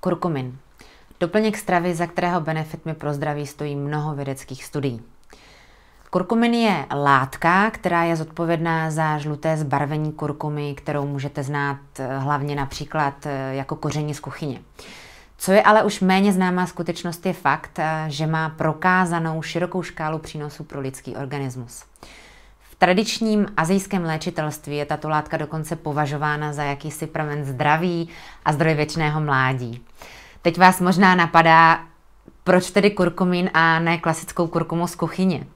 Kurkumin. Doplněk stravy, za kterého mi pro zdraví stojí mnoho vědeckých studií. Kurkumin je látka, která je zodpovědná za žluté zbarvení kurkumy, kterou můžete znát eh, hlavně například eh, jako koření z kuchyně. Co je ale už méně známá skutečnost je fakt, eh, že má prokázanou širokou škálu přínosů pro lidský organismus tradičním azijském léčitelství je tato látka dokonce považována za jakýsi pramen zdraví a zdroj věčného mládí. Teď vás možná napadá, proč tedy kurkumín a ne klasickou kurkumu z kuchyně?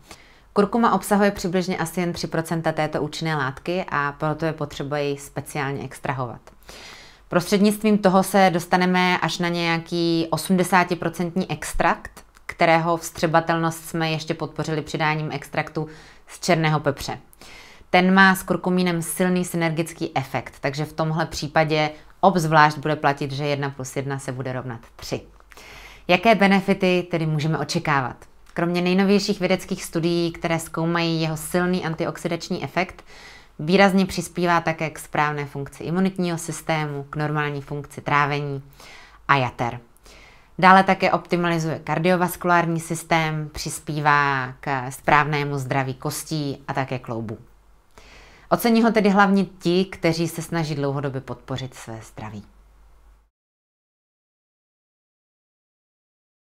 Kurkuma obsahuje přibližně asi jen 3 této účinné látky a proto je potřeba ji speciálně extrahovat. Prostřednictvím toho se dostaneme až na nějaký 80% extrakt, kterého vstřebatelnost jsme ještě podpořili přidáním extraktu z černého pepře. Ten má s kurkumínem silný synergický efekt, takže v tomhle případě obzvlášť bude platit, že 1 plus 1 se bude rovnat 3. Jaké benefity tedy můžeme očekávat? Kromě nejnovějších vědeckých studií, které zkoumají jeho silný antioxidační efekt, výrazně přispívá také k správné funkci imunitního systému, k normální funkci trávení a jater. Dále také optimalizuje kardiovaskulární systém, přispívá k správnému zdraví kostí a také kloubů. Ocení ho tedy hlavně ti, kteří se snaží dlouhodobě podpořit své zdraví.